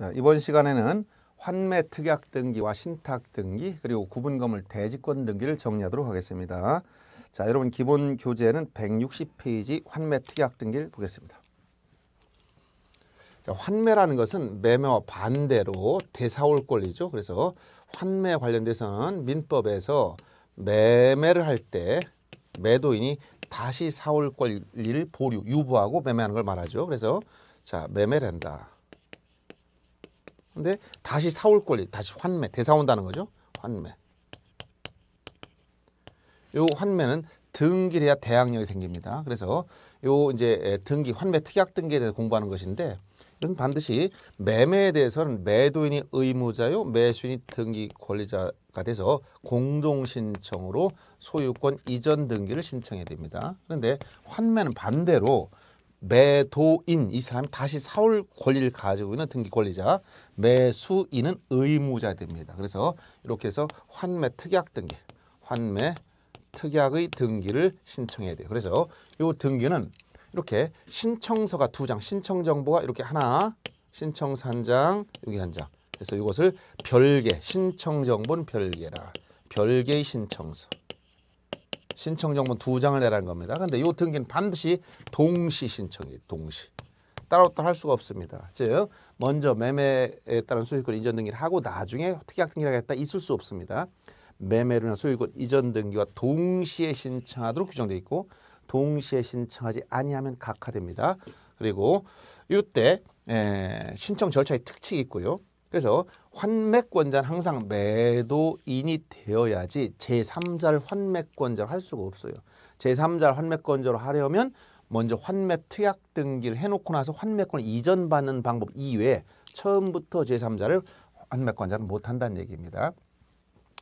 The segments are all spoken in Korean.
자, 이번 시간에는 환매 특약 등기와 신탁 등기 그리고 구분건물 대지권 등기를 정리하도록 하겠습니다. 자, 여러분 기본 교재는 160페이지 환매 특약 등기를 보겠습니다. 자, 환매라는 것은 매매와 반대로 대사올 권리죠. 그래서 환매 관련돼서는 민법에서 매매를 할 때 매도인이 다시 사올 권리를 보류, 유보하고 매매하는 걸 말하죠. 그래서 자, 매매를 한다. 근데 다시 사올 권리, 다시 환매, 되사온다는 거죠. 환매. 요 환매는 등기를 해야 대항력이 생깁니다. 그래서 요 이제 등기, 환매 특약 등기에 대해서 공부하는 것인데 이건 반드시 매매에 대해서는 매도인이 의무자요, 매수인이 등기 권리자가 돼서 공동 신청으로 소유권 이전 등기를 신청해야 됩니다. 그런데 환매는 반대로 매도인 이 사람이 다시 사올 권리를 가지고 있는 등기 권리자 매수인은 의무자 됩니다. 그래서 이렇게 해서 환매 특약 등기 환매 특약의 등기를 신청해야 돼요. 그래서 이 등기는 이렇게 신청서가 두 장, 신청 정보가 이렇게 하나, 신청서 한 장, 여기 한 장. 그래서 이것을 별개, 신청 정보는 별개라. 별개의 신청서. 신청 정보 두 장을 내라는 겁니다. 근데 이 등기는 반드시 동시 신청이 동시. 따로따로 할 수가 없습니다. 즉 먼저 매매에 따른 소유권 이전 등기를 하고 나중에 특약 등기를 하겠다 있을 수 없습니다. 매매로나 소유권 이전 등기와 동시에 신청하도록 규정돼 있고 동시에 신청하지 아니하면 각하됩니다. 그리고 이때 에, 신청 절차의 특칙이 있고요. 그래서 환매권자는 항상 매도인이 되어야지 제3자를 환매권자로할 수가 없어요. 제3자를 환매권자로 하려면 먼저 환매 특약 등기를 해놓고 나서 환매권을 이전받는 방법 이외에 처음부터 제3자를 환매권자는 못한다는 얘기입니다.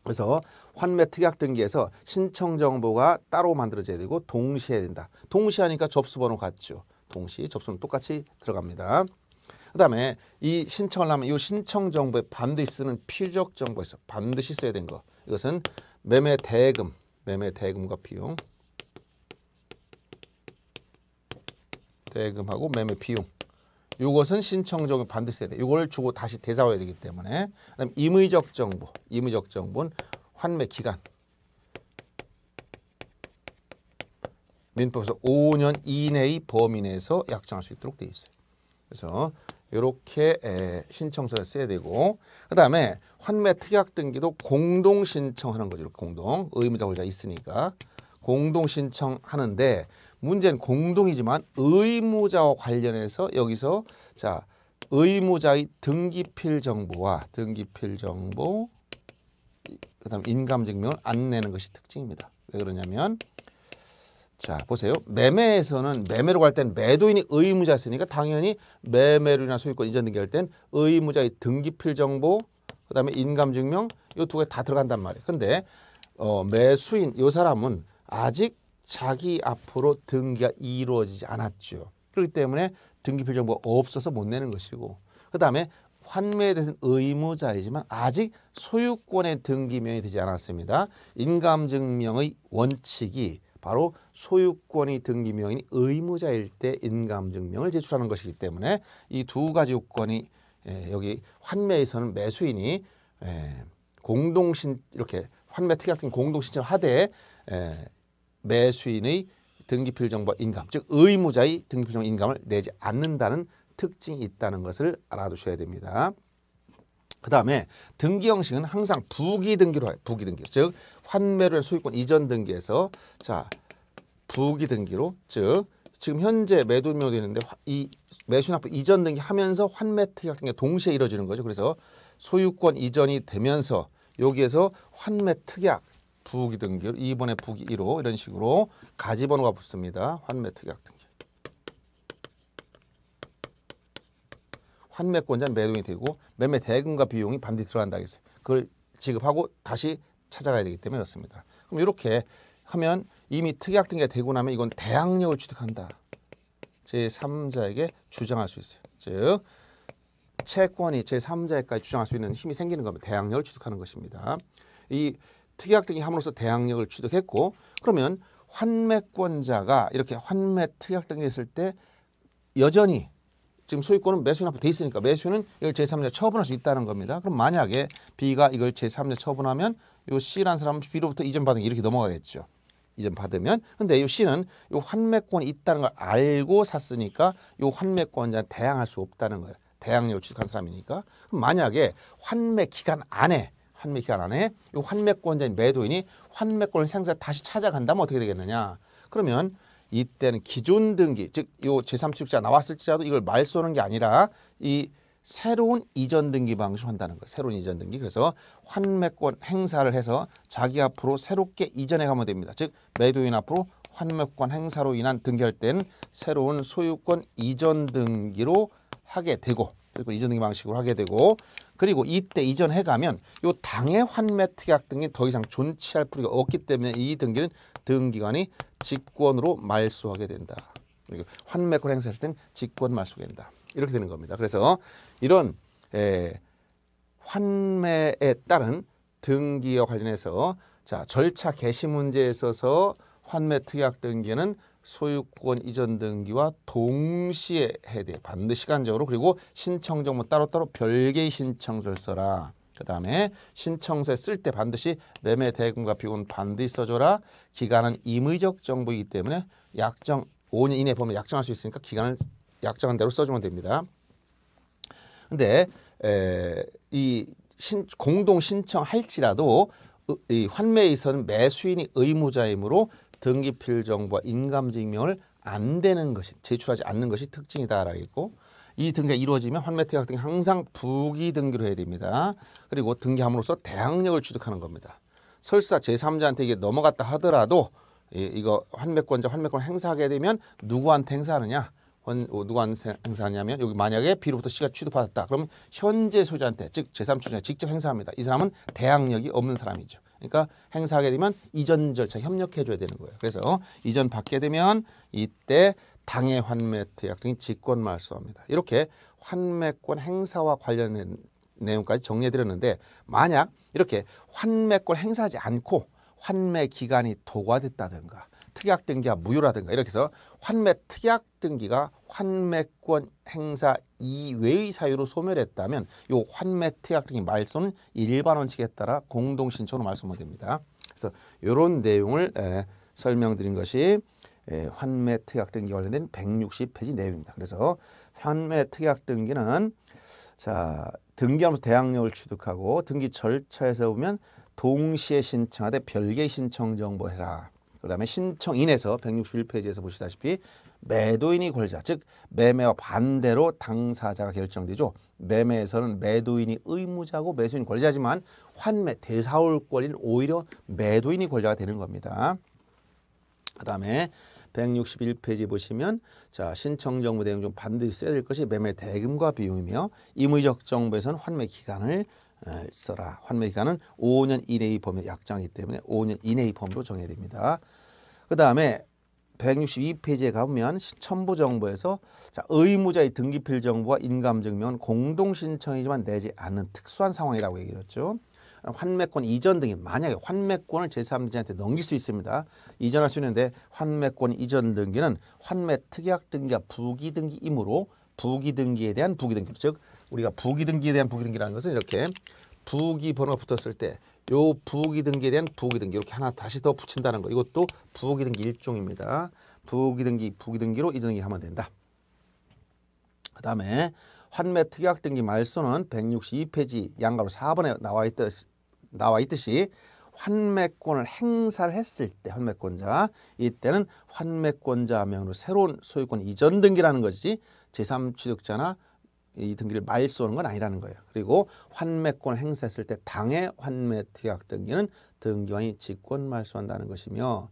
그래서 환매 특약 등기에서 신청 정보가 따로 만들어져야 되고 동시에 된다. 동시에 하니까 접수 번호 같죠. 동시 접수는 똑같이 들어갑니다. 그다음에 이 신청을 하면 이 신청 정보에 반드시 쓰는 필적 정보에서 반드시 써야 된 거. 이것은 매매 대금, 매매 대금과 비용. 대금하고 매매 비용. 이것은 신청정에 반드시 해야 돼. 이걸 주고 다시 되살아야 되기 때문에. 그다음 임의적 정보. 임의적 정보는 환매 기간. 민법에서 5년 이내의 범위 내에서 약정할 수 있도록 돼 있어요. 그래서 이렇게 신청서를 써야 되고 그 다음에 환매 특약 등기도 공동 신청하는 거죠. 공동 의무자 혼자 있으니까 공동 신청하는데 문제는 공동이지만 의무자와 관련해서 여기서 자 의무자의 등기필 정보와 등기필 정보 그다음 인감증명을 안 내는 것이 특징입니다. 왜 그러냐면 자 보세요. 매매에서는 매매로 갈 땐 매도인이 의무자였으니까 당연히 매매로이나 소유권 이전 등기할 땐 의무자의 등기필 정보 그다음에 인감증명 이 두 개 다 들어간단 말이에요. 근데 어, 매수인 요 사람은 아직 자기 앞으로 등기가 이루어지지 않았죠. 그렇기 때문에 등기필 정보가 없어서 못 내는 것이고 그다음에 환매에 대해서는 의무자이지만 아직 소유권의 등기명이 되지 않았습니다. 인감증명의 원칙이 바로 소유권이 등기명인 의무자일 때 인감증명을 제출하는 것이기 때문에 이 두 가지 요건이 예, 여기 환매에서는 매수인이 예, 공동신 이렇게 환매 특약등 공동신청 하되 예, 매수인의 등기필 정보 인감 즉 의무자의 등기필 정보 인감을 내지 않는다는 특징이 있다는 것을 알아두셔야 됩니다. 그 다음에 등기 형식은 항상 부기 등기로 해요. 부기 등기. 즉환매를 소유권 이전 등기에서 자 부기 등기로 즉 지금 현재 매도인묘도 있는데 이 매수납부 이전 등기 하면서 환매 특약 등기 동시에 이루어지는 거죠. 그래서 소유권 이전이 되면서 여기에서 환매 특약 부기 등기로 이번에 부기 1호 이런 식으로 가지번호가 붙습니다. 환매 특약 등기. 환매권자는 매도인이 되고 매매 대금과 비용이 반드시 들어간다 했어요. 그걸 지급하고 다시 찾아가야 되기 때문에 그렇습니다. 그럼 이렇게 하면 이미 특약등기가 되고 나면 이건 대항력을 취득한다. 제3자에게 주장할 수 있어요. 즉 채권이 제3자에까지 주장할 수 있는 힘이 생기는 겁니다. 대항력을 취득하는 것입니다. 이 특약등기 함으로써 대항력을 취득했고 그러면 환매권자가 이렇게 환매 특약등기 했을 때 여전히 지금 소유권은 매수인 앞에 돼 있으니까 매수는 이걸 제3자 처분할 수 있다는 겁니다. 그럼 만약에 B가 이걸 제3자 처분하면 요 C라는 사람은 B로부터 이전 받은 게 이렇게 넘어가겠죠. 이전 받으면 근데 요 C는 요 환매권이 있다는 걸 알고 샀으니까 요 환매권자 대항할 수 없다는 거예요. 대항력을 취득한 사람이니까 그럼 만약에 환매 기간 안에 환매 기간 안에 요 환매권자인 매도인이 환매권을 행사 다시 찾아간다면 어떻게 되겠느냐? 그러면 이때는 기존 등기 즉 요 제3수익자 나왔을지라도 이걸 말 쏘는 게 아니라 이 새로운 이전 등기 방식을 한다는 거예요. 새로운 이전 등기. 그래서 환매권 행사를 해서 자기 앞으로 새롭게 이전해 가면 됩니다. 즉 매도인 앞으로 환매권 행사로 인한 등기할 때는 새로운 소유권 이전 등기로 하게 되고 그리고 이전 등기 방식으로 하게 되고 그리고 이때 이전해 가면 요 당의 환매 특약 등기 더 이상 존치할 뿌리가 없기 때문에 이 등기는 등기관이 직권으로 말소하게 된다. 환매권 행사할 땐 직권 말소가 된다. 이렇게 되는 겁니다. 그래서 이런 에, 환매에 따른 등기와 관련해서 자 절차 개시 문제에 있어서 환매 특약 등기는 소유권 이전 등기와 동시에 해야 돼. 반드시 간적으로 그리고 신청 정보 따로따로 별개의 신청서를 써라. 그 다음에 신청서에 쓸 때 반드시 매매 대금과 비용은 반드시 써줘라. 기간은 임의적 정보이기 때문에 약정 5년 이내 에 보면 약정할 수 있으니까 기간을 약정한 대로 써주면 됩니다. 근데 에, 이 신, 공동 신청할지라도 이 환매에서는 매수인이 의무자이므로 등기필 정보와 인감증명을 안 되는 것이 제출하지 않는 것이 특징이다라고 했고 이 등기가 이루어지면 환매태각 등이 항상 부기 등기로 해야 됩니다. 그리고 등기함으로써 대항력을 취득하는 겁니다. 설사 제3자한테 이게 넘어갔다 하더라도 이, 이거 환매권자 환매권 행사하게 되면 누구한테 행사하느냐? 원, 어, 누구한테 행사하냐면 여기 만약에 B로부터 C가 취득받았다. 그러면 현재 소유자한테 즉 제3소유자 직접 행사합니다. 이 사람은 대항력이 없는 사람이죠. 그러니까 행사하게 되면 이전 절차 협력해 줘야 되는 거예요. 그래서 이전 받게 되면 이때 당의 환매특약 등이 직권 말소합니다. 이렇게 환매권 행사와 관련된 내용까지 정리해드렸는데 만약 이렇게 환매권 행사하지 않고 환매 기간이 도과됐다든가 특약 등기가 무효라든가 이렇게 해서 환매 특약 등기가 환매권 행사 이외의 사유로 소멸했다면 이 환매 특약 등기 말소는 일반 원칙에 따라 공동 신청으로 말소면 됩니다. 그래서 이런 내용을 에, 설명드린 것이 예, 환매 특약 등기 관련된 160페이지 내용입니다. 그래서 환매 특약 등기는 자 등기하면서 대항력을 취득하고 등기 절차에서 보면 동시에 신청하되 별개 신청 정보해라. 그 다음에 신청인에서 161페이지에서 보시다시피 매도인이 권자 리즉 매매와 반대로 당사자가 결정되죠. 매매에서는 매도인이 의무자고 매수인이 권자지만 환매 대사올권인 오히려 매도인이 권자가 리 되는 겁니다. 그 다음에 161페이지 보시면 자 신청 정보 대응 중 반드시 써야 될 것이 매매 대금과 비용이며 임의적 정보에서는 환매 기간을 써라. 환매 기간은 5년 이내의 범위 약정이기 때문에 5년 이내의 범위로 정해야 됩니다. 그 다음에 162페이지에 가보면 청부 정보에서 자, 의무자의 등기필 정보와 인감증명은 공동 신청이지만 내지 않는 특수한 상황이라고 얘기했죠. 환매권 이전 등이 만약에 환매권을 제3자한테 넘길 수 있습니다. 이전할 수 있는데 환매권 이전 등기는 환매 특약 등기와 부기 등기이므로 부기 등기에 대한 부기 등기 즉 우리가 부기 등기에 대한 부기 등기라는 것은 이렇게 부기 번호가 붙었을 때 요 부기 등기에 대한 부기 등기 이렇게 하나 다시 더 붙인다는 거 이것도 부기 등기 일종입니다. 부기 등기 부기 등기로 이전 등기 하면 된다. 그 다음에 환매 특약 등기 말소는 162페이지 양가로 4번에 나와 있듯, 나와 있듯이 환매권을 행사를 했을 때 환매권자 이때는 환매권자 명으로 새로운 소유권 이전 등기라는 거지 제3취득자나 이 등기를 말소하는 건 아니라는 거예요. 그리고 환매권을 행사했을 때 당해 환매 특약 등기는 등기관이 직권 말소한다는 것이며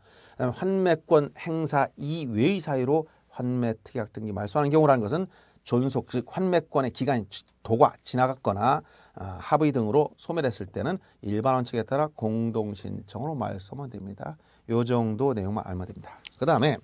환매권 행사 이외의 사유로 환매 특약 등기 말소하는 경우라는 것은 존속 즉 환매권의 기간이 도가 지나갔거나 어, 합의 등으로 소멸했을 때는 일반 원칙에 따라 공동 신청으로 말소만 됩니다. 요 정도 내용만 알면 됩니다. 그다음에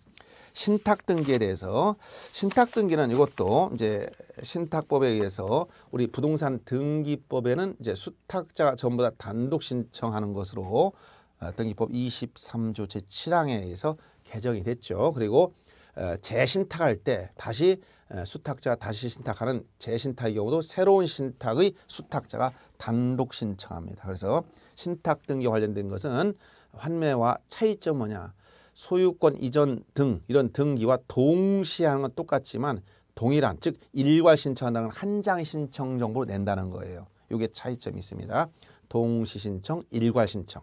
신탁 등기에 대해서 신탁 등기는 이것도 이제 신탁법에 의해서 우리 부동산 등기법에는 이제 수탁자가 전부 다 단독 신청하는 것으로 아, 등기법 23조 제7항에 의해서 개정이 됐죠. 그리고 아, 재신탁할 때 다시 수탁자 다시 신탁하는 재신탁의 경우도 새로운 신탁의 수탁자가 단독 신청합니다. 그래서 신탁 등기 관련된 것은 환매와 차이점 뭐냐 소유권 이전 등 이런 등기와 동시에 하는 건 똑같지만 동일한 즉 일괄 신청한다는 한장 신청 정보로 낸다는 거예요. 이게 차이점이 있습니다. 동시 신청, 일괄 신청.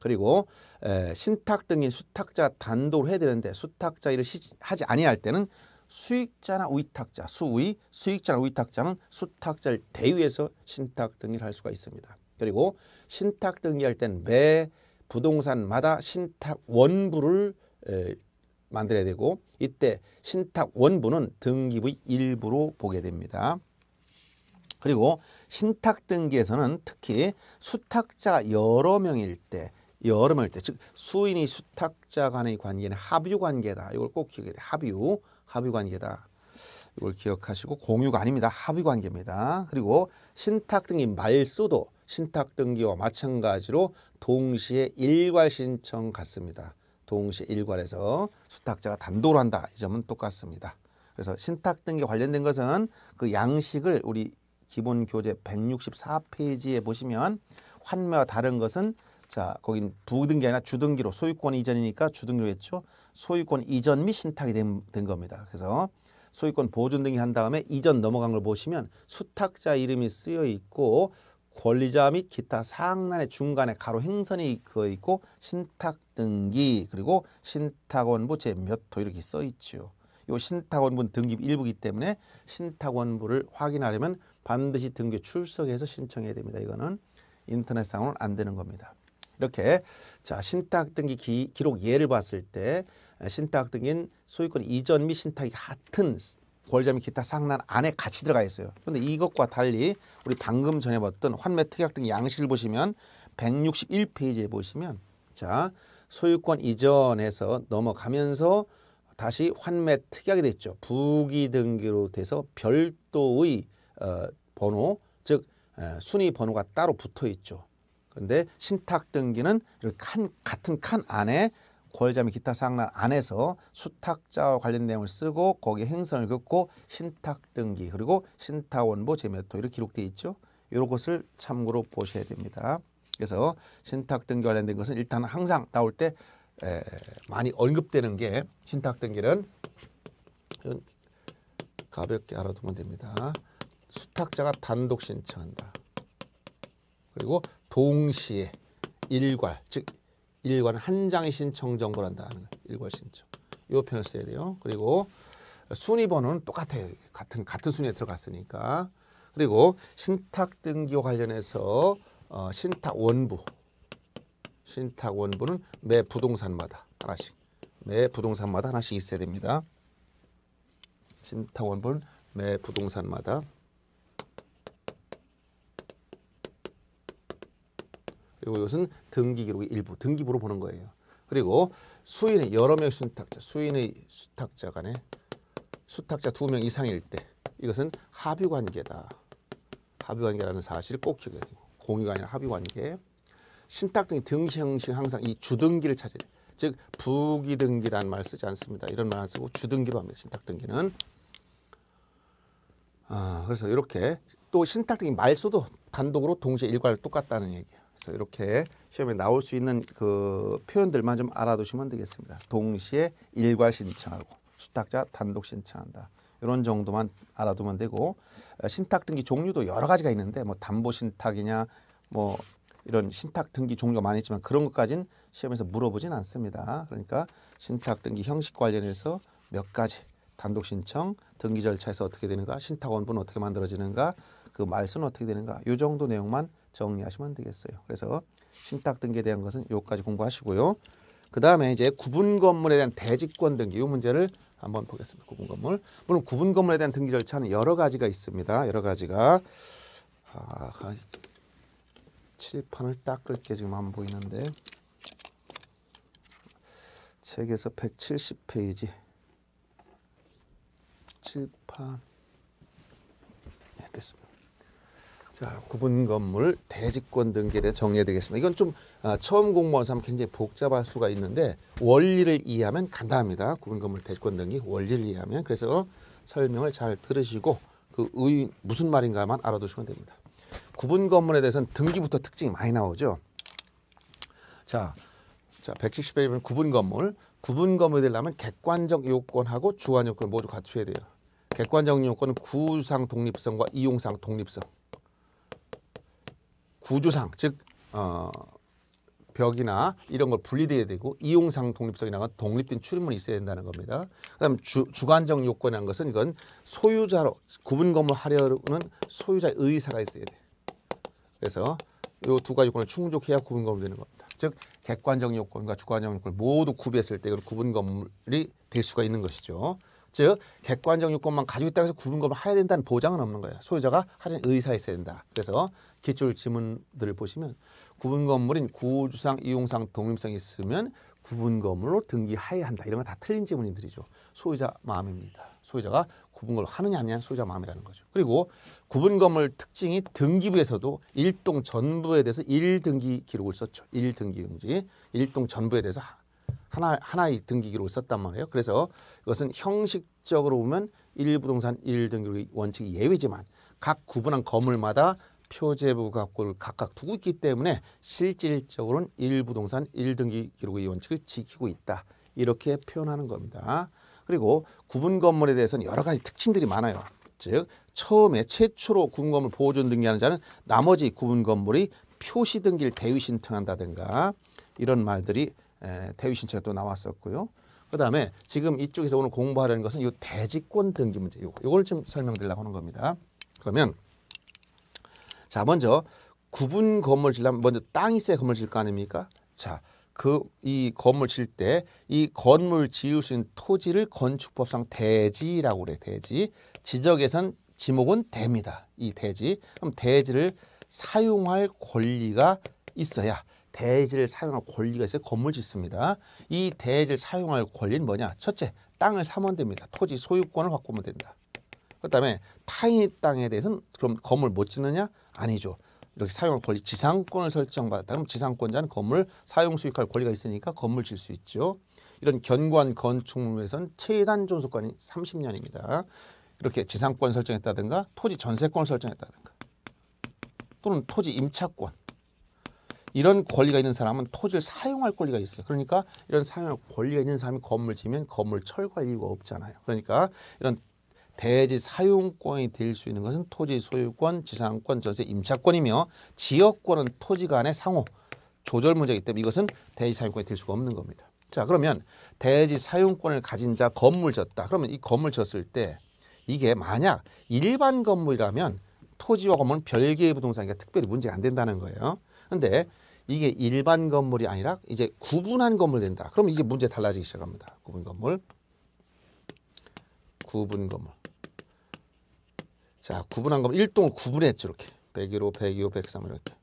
그리고 에, 신탁 등인 수탁자 단독으로 해야 되는데 수탁자 일을 하지 아니할 때는 수익자나 위탁자, 수의 수익자나 위탁자는 수탁자를 대위해서 신탁 등기를 할 수가 있습니다. 그리고 신탁 등기할 땐 매 부동산마다 신탁 원부를 만들어야 되고 이때 신탁 원부는 등기부의 일부로 보게 됩니다. 그리고 신탁 등기에서는 특히 수탁자 여러 명일 때 여름할 때 즉 수인이 수탁자 간의 관계는 합유 관계다. 이걸 꼭 기억해야 돼. 합유 합유 관계다. 이걸 기억하시고 공유가 아닙니다. 합의 관계입니다. 그리고 신탁 등기 말소도 신탁 등기와 마찬가지로 동시에 일괄 신청 같습니다. 동시에 일괄해서 수탁자가 단도로 한다. 이 점은 똑같습니다. 그래서 신탁 등기 관련된 것은 그 양식을 우리 기본 교재 164페이지에 보시면 환매와 다른 것은 자, 거긴 부등기 아니라 주등기로 소유권 이전이니까 주등기로 했죠. 소유권 이전 및 신탁이 된, 된 겁니다. 그래서 소유권 보존 등기 한 다음에 이전 넘어간 걸 보시면 수탁자 이름이 쓰여 있고 권리자 및 기타 상란의 중간에 가로 행선이 그어 있고 신탁 등기 그리고 신탁원부 제몇호 이렇게 써 있죠. 요신탁원부등기 일부기 때문에 신탁원부를 확인하려면 반드시 등기 출석해서 신청해야 됩니다. 이거는 인터넷상으로는 안 되는 겁니다. 이렇게 자 신탁 등기 기, 록 예를 봤을 때 신탁 등기는 소유권 이전 및 신탁이 같은 권자및 기타 상란 안에 같이 들어가 있어요. 그런데 이것과 달리 우리 방금 전에 봤던 환매 특약 등 양식을 보시면 161페이지에 보시면 자 소유권 이전에서 넘어가면서 다시 환매 특약이 됐죠. 부기 등기로 돼서 별도의 어, 번호 즉 어, 순위 번호가 따로 붙어 있죠. 근데 신탁 등기는 이렇게 칸 같은 칸 안에 권리자 및 기타 사항란 안에서 수탁자와 관련 내용을 쓰고 거기에 행선을 긋고 신탁 등기 그리고 신탁원보 재매토 이렇게 기록돼 있죠. 이 것을 참고로 보셔야 됩니다. 그래서 신탁 등기 관련된 것은 일단 항상 나올 때 에, 많이 언급되는 게 신탁 등기는 가볍게 알아두면 됩니다. 수탁자가 단독 신청한다. 그리고 동시에 일괄 즉일괄한 장의 신청 정보를 한다는 거예요. 일괄 신청. 이 표현을 써야 돼요. 그리고 순위번호는 똑같아요. 같은 같은 순위에 들어갔으니까. 그리고 신탁 등기와 관련해서 어, 신탁 원부 신탁 원부는 매 부동산마다 하나씩 매 부동산마다 하나씩 있어야 됩니다. 신탁 원부는 매 부동산마다 이것은 등기 기록의 일부, 등기부로 보는 거예요. 그리고 수인의 여러 명 수탁자, 수인의 수탁자 간에 수탁자 두 명 이상일 때 이것은 합의 관계다. 합의 관계라는 사실을 꼭 기억해야 되고 공유가 아니라 합의 관계. 신탁 등의 등기 형식 항상 이 주등기를 차지해. 즉부기등기라말 쓰지 않습니다. 이런 말안 쓰고 주등기로 합니다. 신탁등기는. 아, 그래서 이렇게 또 신탁등기 말소도 단독으로 동시에 일괄 똑같다는 얘기예요. 그래서 이렇게 시험에 나올 수 있는 그 표현들만 좀 알아두시면 되겠습니다. 동시에 일괄 신청하고 수탁자 단독 신청한다. 이런 정도만 알아두면 되고 어, 신탁 등기 종류도 여러 가지가 있는데 뭐 담보 신탁이냐 뭐 이런 신탁 등기 종류가 많이 있지만 그런 것까지는 시험에서 물어보진 않습니다. 그러니까 신탁 등기 형식 관련해서 몇 가지 단독 신청, 등기 절차에서 어떻게 되는가, 신탁 원본 어떻게 만들어지는가, 그 말소는 어떻게 되는가 이 정도 내용만 정리하시면 되겠어요. 그래서 신탁 등기에 대한 것은 요까지 공부하시고요. 그 다음에 이제 구분 건물에 대한 대지권 등기 이 문제를 한번 보겠습니다. 구분 건물. 물론 구분 건물에 대한 등기 절차는 여러 가지가 있습니다. 여러 가지가 아, 칠판을 닦을 게 지금 안 보이는데 책에서 170페이지 칠판 예, 됐습니다. 자, 구분 건물 대지권 등기에 정리해드리겠습니다. 이건 좀 아, 처음 공무원 삼 굉장히 복잡할 수가 있는데 원리를 이해하면 간단합니다. 구분 건물 대지권 등기 원리를 이해하면 그래서 설명을 잘 들으시고 그 의, 무슨 말인가만 알아두시면 됩니다. 구분 건물에 대해서는 등기부터 특징이 많이 나오죠. 자, 자 170에 구분 건물. 구분 건물이 되려면 객관적 요건하고 주관 요건 모두 갖춰야 돼요. 객관적 요건은 구상 독립성과 이용상 독립성. 구조상 즉 어, 벽이나 이런 걸 분리돼야 되고 이용상 독립성이 나 독립된 출입문이 있어야 된다는 겁니다. 그다음 주, 주관적 요건이란 것은 이건 소유자로 구분 건물 하려는 소유자 의사가 의 있어야 돼. 그래서 이 두 가지 요건을 충족해야 구분 건물 되는 겁니다. 즉 객관적 요건과 주관적 요건 을 모두 구비했을 때 그 구분 건물이 될 수가 있는 것이죠. 즉 객관적 요건만 가지고 있다고 해서 구분검을 해야 된다는 보장은 없는 거예요. 소유자가 할인 의사에 있어야 된다. 그래서 기출 지문들을 보시면 구분 건물인 구호주상, 이용상, 독립성이 있으면 구분 건물로 등기하여야 한다. 이런 건 다 틀린 지문인들이죠. 소유자 마음입니다. 소유자가 구분 건물 하느냐 안 하느냐 소유자 마음이라는 거죠. 그리고 구분 건물 특징이 등기부에서도 일동 전부에 대해서 일등기 기록을 썼죠. 일등기용지 일동 전부에 대해서 하나 하나의 등기기로 썼단 말이에요. 그래서 이것은 형식적으로 보면 일부동산 일등기 원칙이 예외지만 각 구분한 건물마다 표제부 각고를 각각 두고 있기 때문에 실질적으로는 일부동산 일등기 기록의 원칙을 지키고 있다. 이렇게 표현하는 겁니다. 그리고 구분 건물에 대해서는 여러 가지 특징들이 많아요. 즉 처음에 최초로 구분 건물 보존 등기하는 자는 나머지 구분 건물이 표시 등기를 대위 신청한다든가 이런 말들이 대위 신청도 나왔었고요. 그다음에 지금 이쪽에서 오늘 공부하려는 것은 이 대지권 등기 문제. 요거 요걸 좀 설명드리려고 하는 겁니다. 그러면 자, 먼저 구분 건물 질려 먼저 땅이 세 건물 질거 아닙니까? 자, 그 이 건물 질때 이 건물 지을 수 있는 토지를 건축법상 대지라고 그래. 대지. 지적에선 지목은 대입니다. 이 대지. 그럼 대지를 사용할 권리가 있어야 대지를 사용할 권리가 있어요. 건물 짓습니다. 이 대지를 사용할 권리는 뭐냐? 첫째, 땅을 사면 됩니다. 토지 소유권을 확보하면 된다. 그다음에 타인의 땅에 대해서는 그럼 건물 못 짓느냐? 아니죠. 이렇게 사용할 권리, 지상권을 설정받았다. 면 지상권자는 건물 사용 수익할 권리가 있으니까 건물 질수 있죠. 이런 견고한 건축물에서는 최단 존속권이 30년입니다. 이렇게 지상권 설정했다든가 토지 전세권을 설정했다든가 또는 토지 임차권 이런 권리가 있는 사람은 토지를 사용할 권리가 있어요. 그러니까 이런 사용할 권리가 있는 사람이 건물 지면 건물 철거할 이유가 없잖아요. 그러니까 이런 대지 사용권이 될 수 있는 것은 토지 소유권, 지상권, 전세, 임차권이며 지역권은 토지 간의 상호 조절 문제이기 때문에 이것은 대지 사용권이 될 수가 없는 겁니다. 자 그러면 대지 사용권을 가진 자 건물 졌다. 그러면 이 건물 졌을 때 이게 만약 일반 건물이라면 토지와 건물은 별개의 부동산이니까 특별히 문제가 안 된다는 거예요. 근데 이게 일반 건물이 아니라 이제 구분한 건물 된다. 그럼 이게 문제 달라지기 시작합니다. 구분 건물. 구분 건물. 자, 구분한 건물 1동을 구분했죠. 이렇게. 101호, 102호, 103호 이렇게.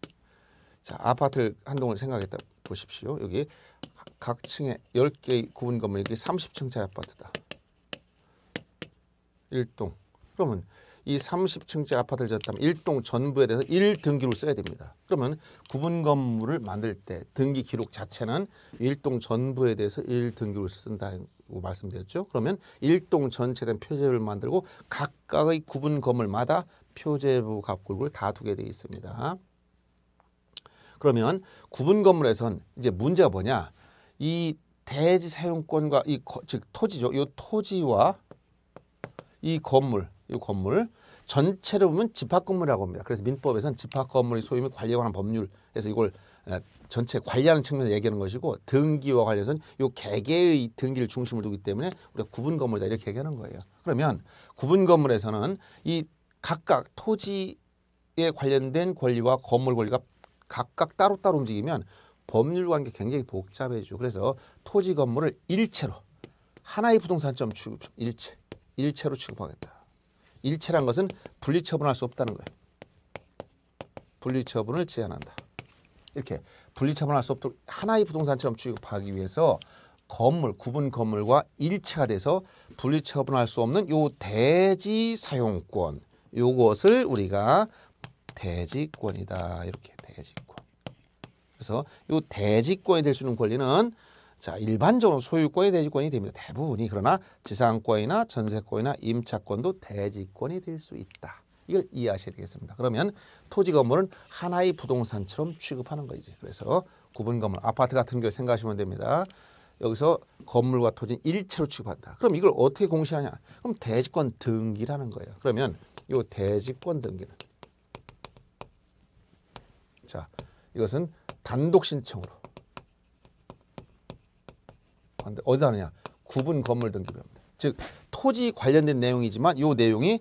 자, 아파트를 한 동을 생각했다 보십시오. 여기 각 층에 10개 구분 건물 이게 30층짜리 아파트다. 1동. 그러면 이 30층짜리 아파트를 지었다면 1동 전부에 대해서 1등기로 써야 됩니다. 그러면 구분 건물을 만들 때 등기 기록 자체는 1동 전부에 대해서 1등기를 쓴다고 말씀드렸죠. 그러면 1동 전체에 대한 표제를 만들고 각각의 구분 건물마다 표제부 갑골을 다 두게 돼 있습니다. 그러면 구분 건물에선 이제 문제가 뭐냐? 이 대지 사용권과 이 즉 토지죠. 이 토지와 이 건물 이 건물 전체를 보면 집합건물이라고 합니다. 그래서 민법에서는 집합건물의 소유및 관리에 관한 법률에서 이걸 전체 관리하는 측면에서 얘기하는 것이고 등기와 관련해서는 이 개개의 등기를 중심으로 두기 때문에 우리가 구분 건물이다 이렇게 얘기하는 거예요. 그러면 구분 건물에서는 이 각각 토지에 관련된 권리와 건물 권리가 각각 따로따로 움직이면 법률 관계 굉장히 복잡해지죠. 그래서 토지 건물을 일체로 하나의 부동산점 취급 일체 일체로 취급하겠다. 일체란 것은 분리처분할 수 없다는 거예요. 분리처분을 제한한다. 이렇게 분리처분할 수 없도록 하나의 부동산처럼 취급하기 위해서 건물, 구분 건물과 일체가 돼서 분리처분할 수 없는 요 대지 사용권 요것을 우리가 대지권이다. 이렇게 대지권. 그래서 요 대지권이 될 수 있는 권리는 자, 일반적으로 소유권이 대지권이 됩니다. 대부분이 그러나 지상권이나 전세권이나 임차권도 대지권이 될 수 있다. 이걸 이해하셔야 되겠습니다. 그러면 토지 건물은 하나의 부동산처럼 취급하는 거지. 그래서 구분 건물, 아파트 같은 걸 생각하시면 됩니다. 여기서 건물과 토지는 일체로 취급한다. 그럼 이걸 어떻게 공시하냐? 그럼 대지권 등기라는 거예요. 그러면 이 대지권 등기는 자, 이것은 단독 신청으로 하는 어디다 하느냐? 구분 건물 등기부입니다. 즉 토지 관련된 내용이지만 요 내용이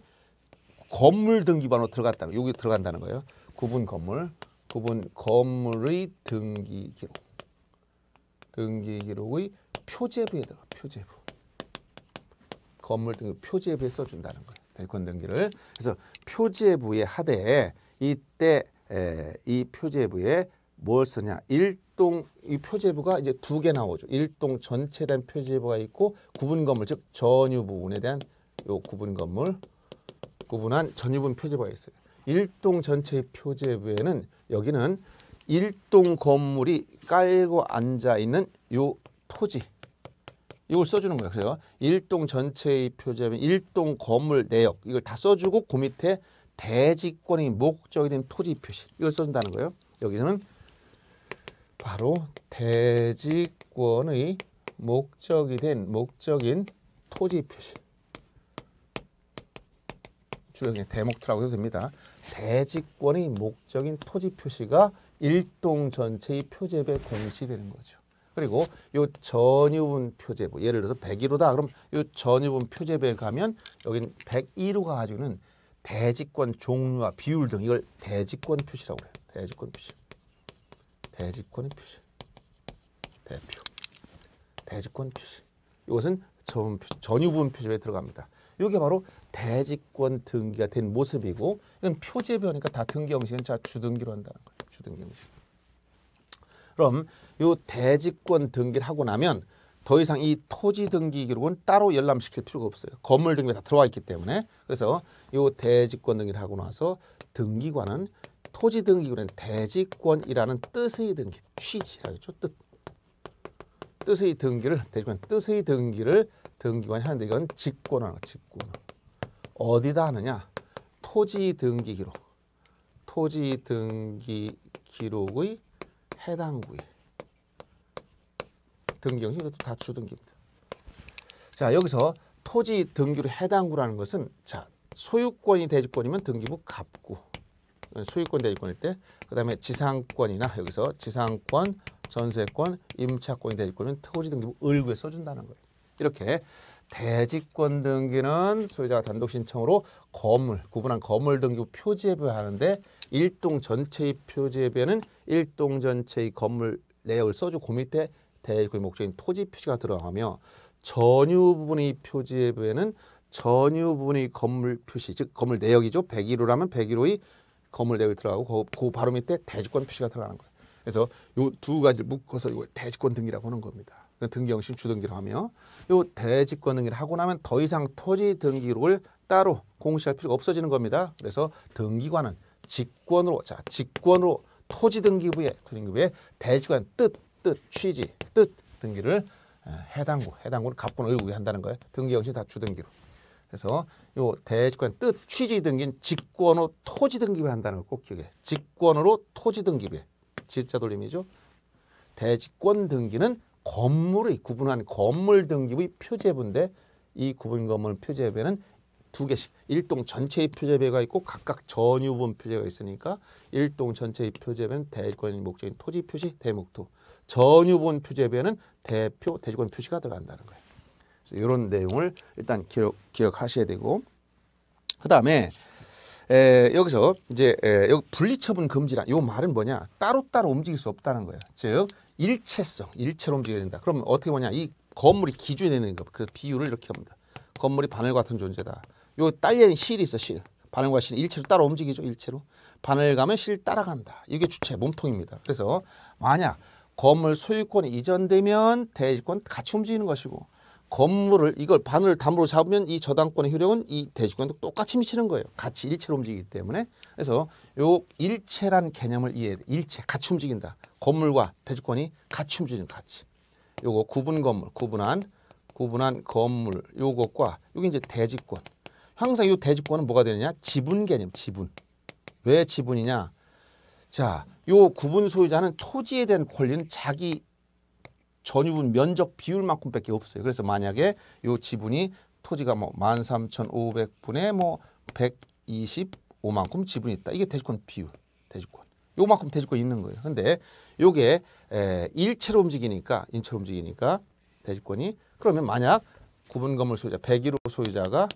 건물 등기번호 들어갔다. 여기 들어간다는 거예요. 구분 건물, 구분 건물의 등기 기록. 등기 기록의 표제부에 들어 표제부. 건물 등기 표제부에 써 준다는 거예요. 대권 등기를. 그래서 표제부에 하되 이때 에, 이 표제부에 뭘 쓰냐? 일동 이 표제부가 이제 두 개 나오죠. 일동 전체에 대한 표제부가 있고 구분 건물 즉 전유 부분에 대한 요 구분 건물 구분한 전유분 표제부가 있어요. 일동 전체의 표제부에는 여기는 일동 건물이 깔고 앉아 있는 요 토지 이걸 써주는 거예요. 그래서 일동 전체의 표제부 일동 건물 내역 이걸 다 써주고 그 밑에 대지권이 목적이 된 토지 표시 이걸 써준다는 거예요. 여기서는 바로 대지권의 목적이 된 목적인 토지 표시. 주로 대목토라고 해도 됩니다. 대지권의 목적인 토지 표시가 일동 전체의 표제부에 공시되는 거죠. 그리고 요 전유분 표제부 예를 들어서 101호다 그럼 요 전유분 표제부에 가면 여기 101호가 가지고는 대지권 종류와 비율 등 이걸 대지권 표시라고 해요. 대지권 표시. 대지권의 표시. 대표. 대지권 표시. 이것은 전, 전유분 표집에 들어갑니다. 이게 바로 대지권 등기가 된 모습이고 이건 표제 변이니까 다 등기 형식은 자 주등기로 한다는 거예요. 주등기 형식. 그럼 이 대지권 등기를 하고 나면 더 이상 이 토지 등기 기록은 따로 열람시킬 필요가 없어요. 건물 등기에 다 들어와 있기 때문에 그래서 이 대지권 등기를 하고 나서 등기관은 토지 등기구는 그러니까 대지권이라는 뜻의 등기, 취지라고 죠 뜻. 뜻의 등기를 대지권 뜻의 등기를 등기관이 하는데 이건 직권하는 직권. 어디다 하느냐? 토지 등기 기록. 토지 등기 기록의 해당 구에 등기 형식 이것도 다 주등기입니다. 자, 여기서 토지 등기로 해당구라는 것은 자, 소유권이 대지권이면 등기부 갑구. 소유권 대주권일 때 그다음에 지상권이나 여기서 지상권, 전세권, 임차권 대주권은 토지 등기부 을구에 써준다는 거예요. 이렇게 대지권 등기는 소유자가 단독 신청으로 건물, 구분한 건물 등기부 표지에 하는데 일동 전체의 표지에 비하는 일동 전체의 건물 내역을 써주고 그 밑에 대지권 목적인 토지 표지가 들어가며 전유 부분의 표지에 비하는 전유 부분의 건물 표시, 즉 건물 내역이죠. 101호라면 101호의 건물대를 들어가고 그, 그 바로 밑에 대지권 표시가 들어가는 거예요. 그래서 요 두 가지를 묶어서 이걸 대지권 등기라고 하는 겁니다. 그 등기형식 주등기로 하며 요 대지권 등기를 하고 나면 더 이상 토지 등기록을 따로 공시할 필요가 없어지는 겁니다. 그래서 등기관은 직권으로 자 직권으로 토지 등기부에 토지 등기부에 대지권 뜻, 뜻, 취지, 뜻 등기를 해당구, 해당구는 갑권 을구에 의 한다는 거예요. 등기 형식 다 주등기로. 그래서 요 대주권 뜻 취지 등기는 직권으로 토지 등기비 한다는 걸 꼭 기억해. 직권으로 토지 등기비. 지자 돌림이죠. 대지권 등기는 건물의 구분한 건물 등기의 표제부인데 이 구분 건물 표제부에는 두 개씩 일동 전체의 표제배가 있고 각각 전유분 표제가 있으니까 일동 전체의 표제배는 대권인 목적인 토지 표시 대목토 전유분 표제배는 대표 대주권 표시가 들어간다는 거예요. 이런 내용을 일단 기록, 기억하셔야 되고 그 다음에 여기서 이제 에, 여기 분리처분 금지란 이 말은 뭐냐 따로따로 움직일 수 없다는 거야 즉 일체성 일체로 움직여야 된다 그럼 어떻게 보냐 이 건물이 기준이 되는 거 그 비율을 이렇게 합니다 건물이 바늘 같은 존재다 요 딸려있는 실이 있어 실 바늘과 실이 일체로 따로 움직이죠 일체로 바늘 가면 실 따라간다 이게 주체 몸통입니다 그래서 만약 건물 소유권이 이전되면 대지권 같이 움직이는 것이고 건물을 이걸 바늘 담으로 잡으면 이 저당권의 효력은 이대지권도 똑같이 미치는 거예요. 같이 일체로 움직이기 때문에 그래서 요 일체란 개념을 이해 일체 같이 움직인다. 건물과 대주권이 같이 움직이는 같이. 요거 구분 건물, 구분한 구분한 건물 요것과 요게 이제 대지권. 항상 이 대지권은 뭐가 되느냐? 지분 개념, 지분. 왜 지분이냐? 자, 요 구분 소유자는 토지에 대한 권리는 자기 전유분 면적 비율만큼밖에 없어요. 그래서 만약에 요 지분이 토지가 뭐 13,500분의 뭐 125만큼 지분이 있다. 이게 대지권 비율, 대지권 요만큼 대지권이 있는 거예요. 근데 요게 에, 일체로 움직이니까 인체로 움직이니까 대지권이 그러면 만약 구분 건물 소유자 101호 소유자가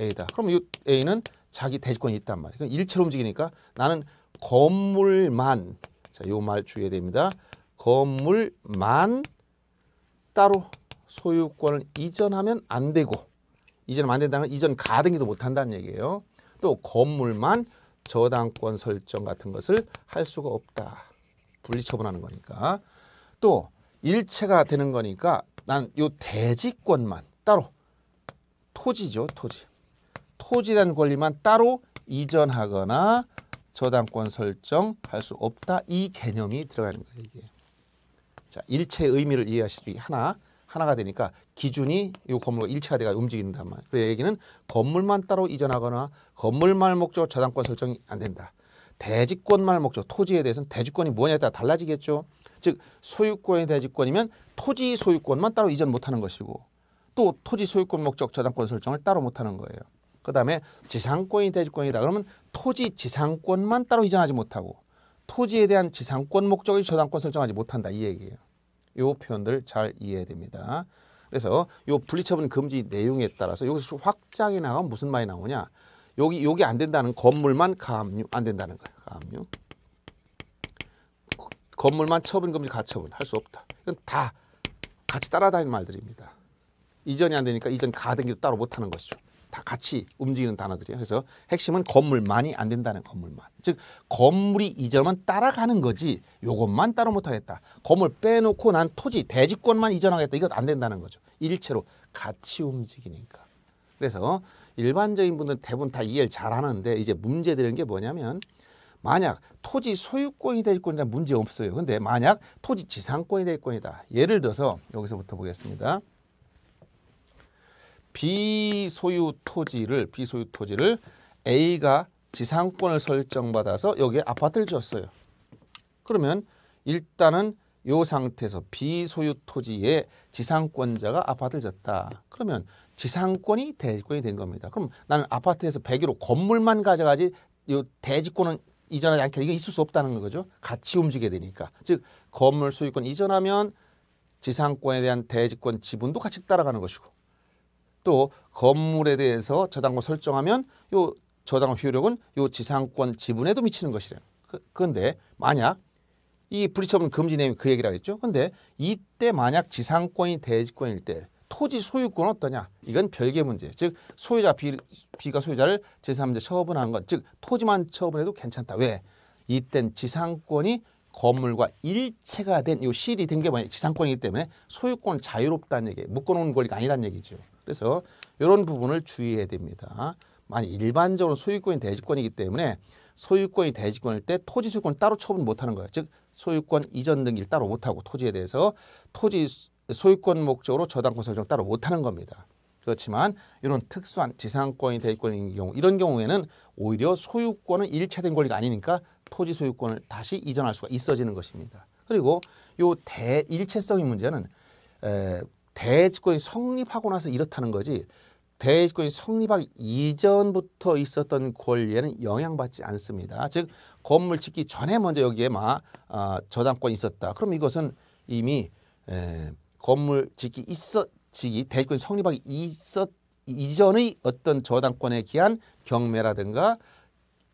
A다. 그럼 이 A는 자기 대지권이 있단 말이에요. 그럼 일체로 움직이니까 나는 건물만 자, 요 말 주의해야 됩니다. 건물만 따로 소유권을 이전하면 안 되고 이전하면 안 된다는 건 이전 가등기도 못 한다는 얘기예요. 또 건물만 저당권 설정 같은 것을 할 수가 없다. 분리처분하는 거니까. 또 일체가 되는 거니까 난 요 대지권만 따로 토지죠. 토지. 토지란 권리만 따로 이전하거나 저당권 설정할 수 없다. 이 개념이 들어가는 거예요. 이게. 자, 일체의 의미를 이해하시기 하나 하나가 되니까 기준이 이 건물과 일체가 돼가 움직인단 말이에요. 그래서 얘기는 건물만 따로 이전하거나 건물만 목적 저당권 설정이 안 된다. 대지권만 목적 토지에 대해서는 대지권이 뭐냐에 따라 달라지겠죠. 즉 소유권의 대지권이면 토지 소유권만 따로 이전 못하는 것이고 또 토지 소유권 목적 저당권 설정을 따로 못하는 거예요. 그 다음에 지상권이 대지권이다. 그러면 토지 지상권만 따로 이전하지 못하고 토지에 대한 지상권 목적의 저당권 설정하지 못한다 이 얘기예요. 요 표현들 잘 이해해야 됩니다. 그래서 요 분리처분 금지 내용에 따라서 여기서 확장이 나가면 무슨 말이 나오냐? 여기 여기 안 된다는 건물만 가압류 안 된다는 거야. 가압류. 건물만 처분 금지 가처분 할 수 없다. 이건 다 같이 따라다니는 말들입니다. 이전이 안 되니까 이전 가등기도 따로 못 하는 것이죠. 다 같이 움직이는 단어들이에요. 그래서 핵심은 건물만이 안 된다는 건물만. 즉 건물이 이점만 따라가는 거지 요것만 따로 못하겠다. 건물 빼놓고 난 토지 대지권만 이전하겠다. 이것 안 된다는 거죠. 일체로 같이 움직이니까. 그래서 일반적인 분들 대부분 다 이해를 잘하는데 이제 문제되는 게 뭐냐면 만약 토지 소유권이 대지권이라 문제 없어요. 근데 만약 토지 지상권이 될지권이다 예를 들어서 여기서부터 보겠습니다. 비소유 토지를 비소유 토지를 A가 지상권을 설정받아서 여기에 아파트를 지었어요. 그러면 일단은 요 상태에서 비소유 토지에 지상권자가 아파트를 졌다. 그러면 지상권이 대지권이 된 겁니다. 그럼 나는 아파트에서 100으로 건물만 가져가지 요 대지권은 이전하지 않게 이건 있을 수 없다는 거죠. 같이 움직여야 되니까. 즉 건물 소유권 이전하면 지상권에 대한 대지권 지분도 같이 따라가는 것이고 또 건물에 대해서 저당권 설정하면 요 저당권 효력은 요 지상권 지분에도 미치는 것이래요. 그, 근데 만약 이 불이처분 금지 내용이 그 얘기라고 했죠. 근데 이때 만약 지상권이 대지권일 때 토지 소유권은 어떠냐? 이건 별개 문제. 즉 소유자 비, 비가 소유자를 제3자 처분하는 것. 즉 토지만 처분해도 괜찮다. 왜? 이땐 지상권이 건물과 일체가 된 요 실이 된게 뭐냐 지상권이기 때문에 소유권은 자유롭다는 얘기예요. 묶어놓은 권리가 아니라는 얘기죠. 그래서 이런 부분을 주의해야 됩니다. 만 일반적으로 소유권이 대지권이기 때문에 소유권이 대지권일 때 토지 소유권 따로 처분 못하는 거예요. 즉 소유권 이전 등기를 따로 못하고 토지에 대해서 토지 소유권 목적으로 저당권 설정 따로 못하는 겁니다. 그렇지만 이런 특수한 지상권이 대지권인 경우 이런 경우에는 오히려 소유권은 일체된 권리가 아니니까 토지 소유권을 다시 이전할 수가 있어지는 것입니다. 그리고 요 대일체성의 문제는 에, 대지권이 성립하고 나서 이렇다는 거지 대집권이 성립하기 이전부터 있었던 권리에는 영향받지 않습니다. 즉 건물 짓기 전에 먼저 여기에 막 어, 아, 저당권이 있었다. 그럼 이것은 이미 에, 건물 짓기 있어 지기 대집권이 성립하기 있었 이전의 어떤 저당권에 기한 경매라든가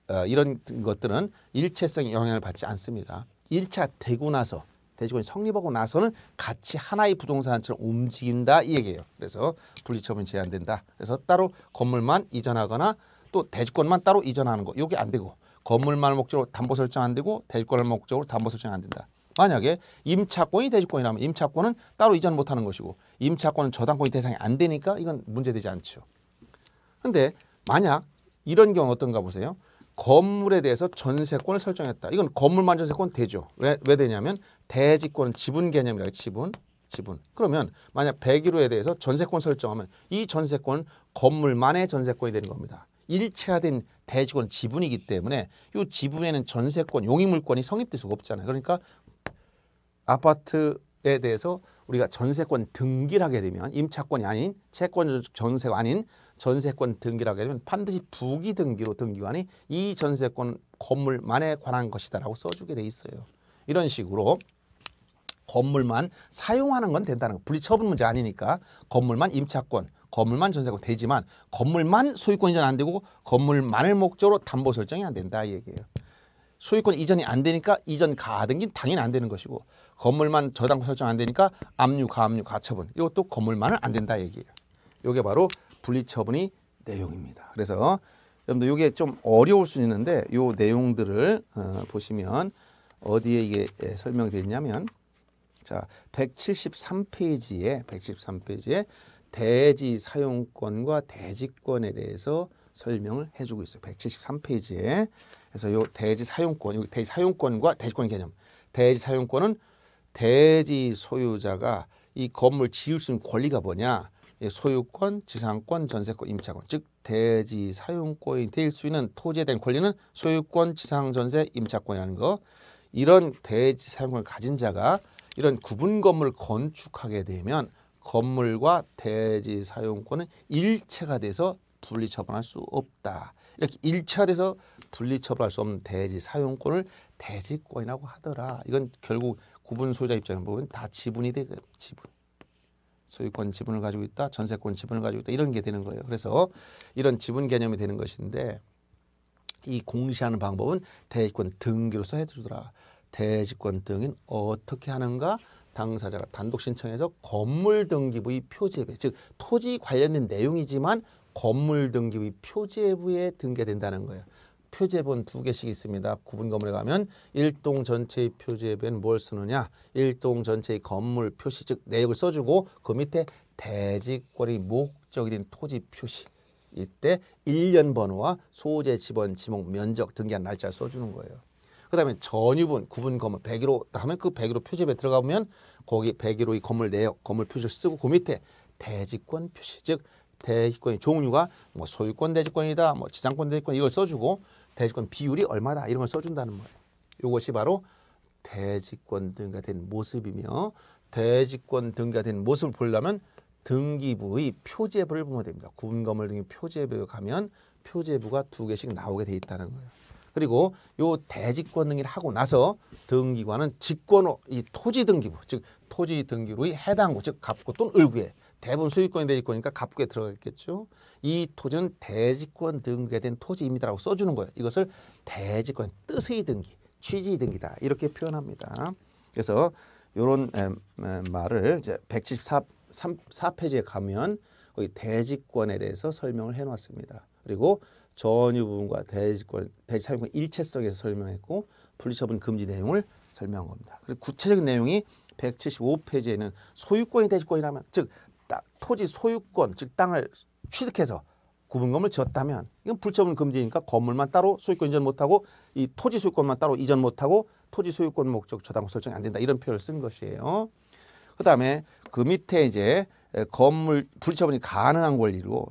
어, 이런 것들은 일체성 영향을 받지 않습니다. 일차 되고 나서 대지권이 성립하고 나서는 같이 하나의 부동산처럼 움직인다 이 얘기예요. 그래서 분리처분이 제한된다. 그래서 따로 건물만 이전하거나 또 대지권만 따로 이전하는 거 이게 안 되고 건물만 목적으로 담보 설정 안 되고 대지권을 목적으로 담보 설정 안 된다. 만약에 임차권이 대지권이라면 임차권은 따로 이전 못하는 것이고 임차권은 저당권이 대상이 안 되니까 이건 문제되지 않죠. 근데 만약 이런 경우 어떤가 보세요. 건물에 대해서 전세권을 설정했다. 이건 건물만 전세권 되죠. 왜, 왜 되냐면 대지권은 지분 개념이라 지분. 지분. 그러면 만약 101호에 대해서 전세권 설정하면 이 전세권은 건물만의 전세권이 되는 겁니다. 일체화된 대지권 지분이기 때문에 이 지분에는 전세권, 용의물권이 성립될 수가 없잖아요. 그러니까 아파트에 대해서 우리가 전세권 등기를 하게 되면 임차권이 아닌 채권 전세가 아닌 전세권 등기라고 하게 되면 반드시 부기 등기로 등기관이 이 전세권 건물만에 관한 것이다라고 써주게 돼 있어요. 이런 식으로 건물만 사용하는 건 된다는 거. 분리처분 문제 아니니까 건물만 임차권, 건물만 전세권 되지만 건물만 소유권 이전 안 되고 건물만을 목적으로 담보 설정이 안 된다 이 얘기예요. 소유권 이전이 안 되니까 이전 가등기 당연히 안 되는 것이고 건물만 저당권 설정 안 되니까 압류, 가압류, 가처분 이것도 건물만은 안 된다 얘기예요. 이게 바로 분리처분이 내용입니다. 그래서 여러분들 이게 좀 어려울 수 있는데 요 내용들을 어, 보시면 어디에 이게 예, 설명되어 있냐면 자 173페이지에 113페이지에 대지 사용권과 대지권에 대해서 설명을 해주고 있어요. 173페이지에 그래서 요 대지 사용권 대지 사용권과 대지권 개념 대지 사용권은 대지 소유자가 이 건물 지을 수 있는 권리가 뭐냐 예, 소유권, 지상권, 전세권, 임차권 즉 대지 사용권이 될 수 있는 토지에 대한 권리는 소유권, 지상, 전세, 임차권이라는 거 이런 대지 사용권을 가진 자가 이런 구분 건물 건축하게 되면 건물과 대지 사용권은 일체가 돼서 분리 처분할 수 없다. 이렇게 일차돼서 분리 처분할 수 없는 대지 사용권을 대지권이라고 하더라. 이건 결국 구분 소유자 입장에 보면 다 지분이 되거든. 지분. 소유권 지분을 가지고 있다, 전세권 지분을 가지고 있다 이런 게 되는 거예요. 그래서 이런 지분 개념이 되는 것인데 이 공시하는 방법은 대지권 등기로서 해주더라. 대지권 등인 어떻게 하는가? 당사자가 단독 신청해서 건물 등기부의 표지부에 즉 토지 관련된 내용이지만 건물 등기부의 표지부에 등계된다는 거예요. 표제본 두 개씩 있습니다. 구분 건물에 가면 일동 전체의 표제본 뭘 쓰느냐? 일동 전체의 건물 표시 즉 내역을 써주고 그 밑에 대지권이 목적이 된 토지 표시 이때 일년 번호와 소재, 지번, 지목, 면적 등기한 날짜를 써주는 거예요. 그 다음에 전유분, 구분 건물 101호 하면 그 101호 표집에 들어가면 거기 101호 이 건물 내역, 건물 표시를 쓰고 그 밑에 대지권 표시, 즉 대지권이 종류가 뭐 소유권 대지권이다, 뭐 지상권 대지권 이걸 써주고 대지권 비율이 얼마다 이런 걸 써준다는 거예요. 이것이 바로 대지권 등기가 된 모습이며 대지권 등기가 된 모습을 보려면 등기부의 표제부를 보면 됩니다. 군분건물 등기 표제부에 가면 표제부가 두 개씩 나오게 돼 있다는 거예요. 그리고 요 대지권 등기를 하고 나서 등기관은 직권 호이 토지 등기부 즉 토지 등기로의 해당고 즉 갑고 또는 을구에 대부분 소유권이 대지권이니까 갑부에 들어가겠죠. 이 토지는 대지권 등기된 토지입니다라고 써주는 거예요. 이것을 대지권 뜻의 등기, 취지 등기다 이렇게 표현합니다. 그래서 이런 음, 음, 말을 이제 174 4페이지에 가면 거기 대지권에 대해서 설명을 해놨습니다. 그리고 전유 부분과 대지권, 대지 사용권 일체성에서 설명했고 분리처분 금지 내용을 설명한 겁니다. 그리고 구체적인 내용이 175페이지에는 소유권이 대지권이라면 즉 토지 소유권 즉 땅을 취득해서 구분금을 지었다면 이건 불처분 금지니까 건물만 따로 소유권 이전 못하고 이 토지 소유권만 따로 이전 못하고 토지 소유권 목적 저당 설정이 안 된다 이런 표현을 쓴 것이에요. 그다음에 그 밑에 이제 건물 불처분이 가능한 권리로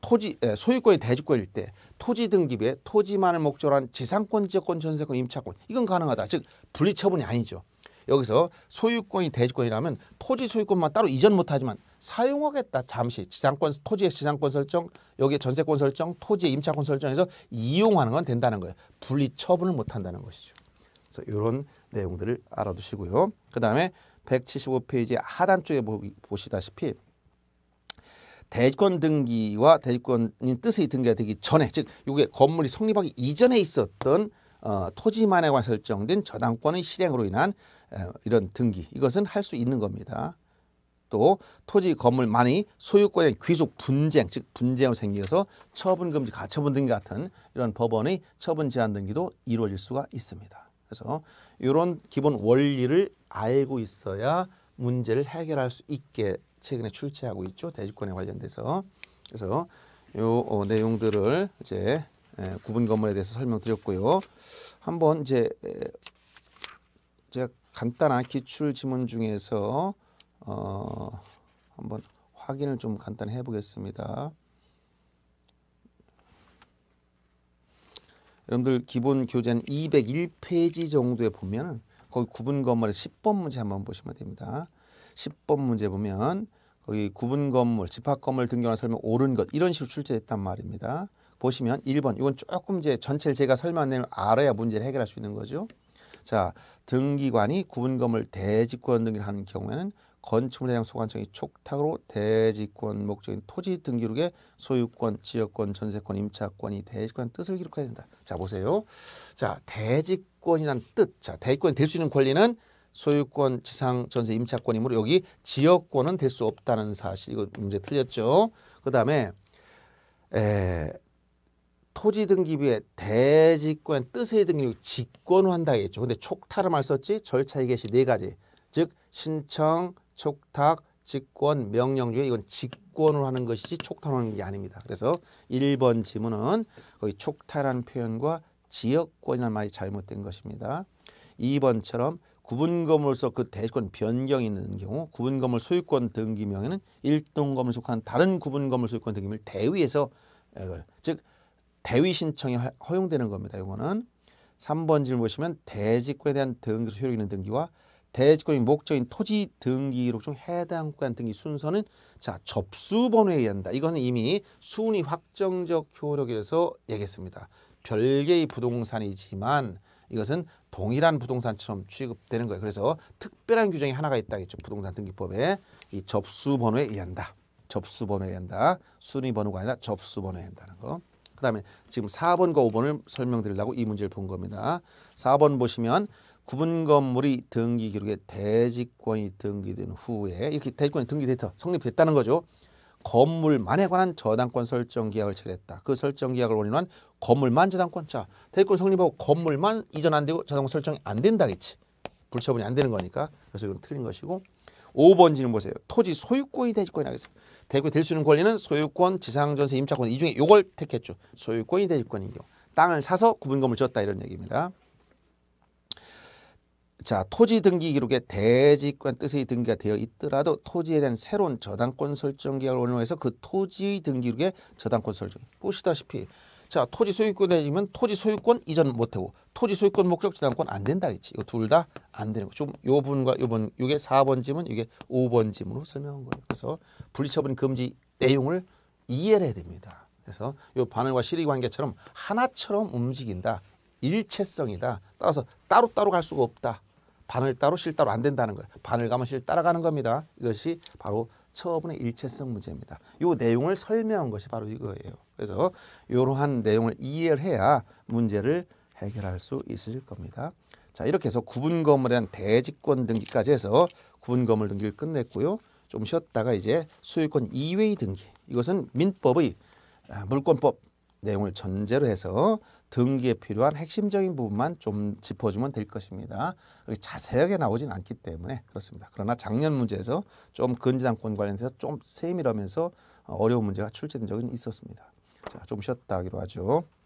토지 소유권이 대주권일 때 토지 등기부에 토지만을 목적으로 한 지상권, 지역권, 전세권, 임차권 이건 가능하다. 즉 분리처분이 아니죠. 여기서 소유권이 대주권이라면 토지 소유권만 따로 이전 못하지만 사용하겠다 잠시 지상권 토지의 지상권 설정 여기 전세권 설정 토지의 임차권 설정에서 이용하는 건 된다는 거예요 분리 처분을 못 한다는 것이죠 그래서 이런 내용들을 알아두시고요 그 다음에 175페이지 하단 쪽에 보시다시피 대지권 등기와 대지권인 뜻의 등기가 되기 전에 즉 이게 건물이 성립하기 이전에 있었던 어, 토지만에 관 설정된 저당권의 실행으로 인한 어, 이런 등기 이것은 할 수 있는 겁니다. 또 토지 건물 만이 소유권의 귀속 분쟁 즉 분쟁으로 생겨서 처분 금지 가처분 등 같은 이런 법원의 처분 제한 등기도 이루어질 수가 있습니다. 그래서 이런 기본 원리를 알고 있어야 문제를 해결할 수 있게 최근에 출제하고 있죠 대주권에 관련돼서 그래서 요 어, 내용들을 이제 예, 구분 건물에 대해서 설명드렸고요 한번 이제 제가 간단한 기출 지문 중에서 어, 한번 확인을 좀 간단히 해보겠습니다. 여러분들 기본 교재는 201페이지 정도에 보면 거기 구분 건물의 10번 문제 한번 보시면 됩니다. 10번 문제 보면 거기 구분 건물, 집합 건물 등경하 설명 옳은 것 이런 식으로 출제했단 말입니다. 보시면 1번 이건 조금 이제 전체를 제가 설명한 내 알아야 문제를 해결할 수 있는 거죠. 자, 등기관이 구분 건물 대지권 등기를 하는 경우에는 건축물해양 소관청이 촉탁으로 대지권 목적인 토지 등기록에 소유권, 지역권, 전세권, 임차권이 대지권 뜻을 기록해야 된다. 자 보세요. 자 대지권이란 뜻. 자 대지권이 될 수 있는 권리는 소유권, 지상, 전세, 임차권이므로 여기 지역권은 될 수 없다는 사실. 이거 문제 틀렸죠. 그 다음에 에, 토지 등기부에 대지권 뜻의 등기를 직권화한다 했죠. 근데 촉탁을 말 썼지 절차의 개시 네 가지. 즉 신청, 촉탁, 직권, 명령 중에 이건 직권으로 하는 것이지 촉탁으 하는 게 아닙니다. 그래서 1번 지문은 거기 촉탁이라는 표현과 지역권이라는 말이 잘못된 것입니다. 2번처럼 구분건물로서 그 대지권 변경이 있는 경우 구분건물 소유권 등기명에는 일동 건물 속한 다른 구분건물 소유권 등기명을 대위에서즉 대위 신청이 허용되는 겁니다. 이거는 3번 질문 보시면 대지권에 대한 등기 소유력 있는 등기와 대지권인 목적인 토지 등기로중 해당 구간 등기 순서는 자 접수 번호에 의한다. 이거는 이미 순위 확정적 효력에서 얘기했습니다. 별개의 부동산이지만 이것은 동일한 부동산처럼 취급되는 거예요. 그래서 특별한 규정이 하나가 있다겠죠. 부동산 등기법에 이 접수 번호에 의한다. 접수 번호에 의한다. 순위 번호가 아니라 접수 번호에 의한다는 거. 그다음에 지금 4번과 5번을 설명드리려고 이 문제를 본 겁니다. 4번 보시면 구분 건물이 등기 기록에 대지권이 등기된 후에 이렇게 대지권이 등기됐다 성립됐다는 거죠. 건물만에 관한 저당권 설정 계약을 체결했다. 그 설정 계약을 원인한 건물만 저당권자. 대지권 성립하고 건물만 이전 안 되고 저당권 설정이 안 된다겠지. 불처분이 안 되는 거니까. 그래서 이건 틀린 것이고. 5번 지는 보세요. 토지 소유권이 대지권이 하겠습니다 대지권이 될 수 있는 권리는 소유권, 지상전세, 임차권 이 중에 요걸 택했죠. 소유권이 대지권인 경우. 땅을 사서 구분 건물 지었다 이런 얘기입니다. 자, 토지 등기 기록에 대지권 뜻의 등기가 되어 있더라도 토지에 대한 새로운 저당권 설정 계약을 원로해서 그 토지 등기 기록에 저당권 설정. 보시다시피 자, 토지 소유권 내지면 토지 소유권 이전 못 하고 토지 소유권 목적 저당권 안 된다 했지. 이거 둘 다 안 되는 거. 좀요 분과 요분 요게 사번 짐은 이게 오번 짐으로 설명한 거예요. 그래서 분리처분 금지 내용을 이해를 해야 됩니다. 그래서 요 바늘과 실의 관계처럼 하나처럼 움직인다. 일체성이다. 따라서 따로따로 갈 수가 없다. 반을 따로 실 따로 안 된다는 거예요. 반을 가면 실 따라가는 겁니다. 이것이 바로 처분의 일체성 문제입니다. 요 내용을 설명한 것이 바로 이거예요. 그래서 이러한 내용을 이해를 해야 문제를 해결할 수 있을 겁니다. 자 이렇게 해서 구분 건물에 대한 대지권 등기까지 해서 구분 건물 등기를 끝냈고요. 좀 쉬었다가 이제 소유권 이외의 등기 이것은 민법의 아, 물권법 내용을 전제로 해서 등기에 필요한 핵심적인 부분만 좀 짚어주면 될 것입니다. 자세하게 나오진 않기 때문에 그렇습니다. 그러나 작년 문제에서 좀 근저당권 관련해서 좀 세밀하면서 어려운 문제가 출제된 적은 있었습니다. 자, 좀 쉬었다 하기로 하죠.